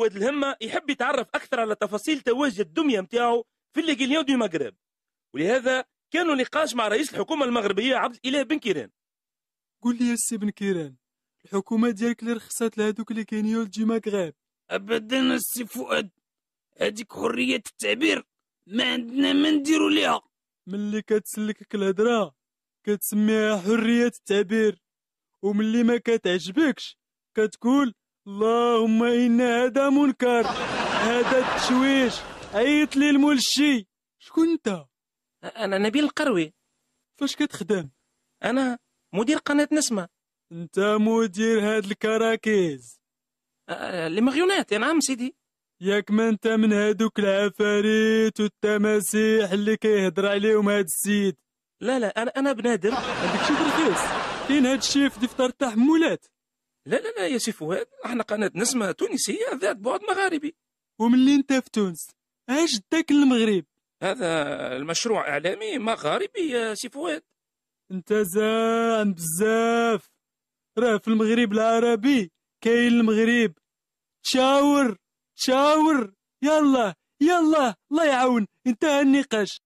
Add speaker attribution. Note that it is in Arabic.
Speaker 1: فؤاد الهمه يحب يتعرف اكثر على تفاصيل تواجد الدميه نتاعو في ليغيليون دو المغرب ولهذا كان نقاش مع رئيس الحكومه المغربيه عبد الاله بن كيران
Speaker 2: قول لي يا سي بن كيران الحكومه ديالك اللي رخصت لهذوك اللي كانوا دي المغرب
Speaker 3: ابدا السي فؤاد هذيك حريه التعبير ما عندنا ما نديرو ليها
Speaker 2: ملي كتسلكك الهضره كتسميها حريه التعبير وملي ما كتعجبكش كتقول اللهم إن هذا منكر هذا التشويش عيط لي الملشي شكون
Speaker 4: أنت؟ أنا نبيل القروي فاش كتخدم؟ أنا مدير قناة نسمة أنت مدير هاد الكراكيز لي يا نعم سيدي
Speaker 2: ياك ما انت من هادوك العفاريت والتماسيح اللي كيهضر عليهم هاد السيد لا لا انا انا بنادم هذاك شي رخيص كاين
Speaker 4: هاد الشيء في دفتر التحملات لا لا لا يا سي فؤاد احنا قناة نسمة تونسية ذات بعد مغاربي ومن انت في تونس ايش داك المغرب هذا المشروع اعلامي مغاربي يا سي فؤاد
Speaker 2: انت زان بزاف راه في المغرب العربي كاين المغرب تشاور تشاور يلا يلا الله يعاون انتهى النقاش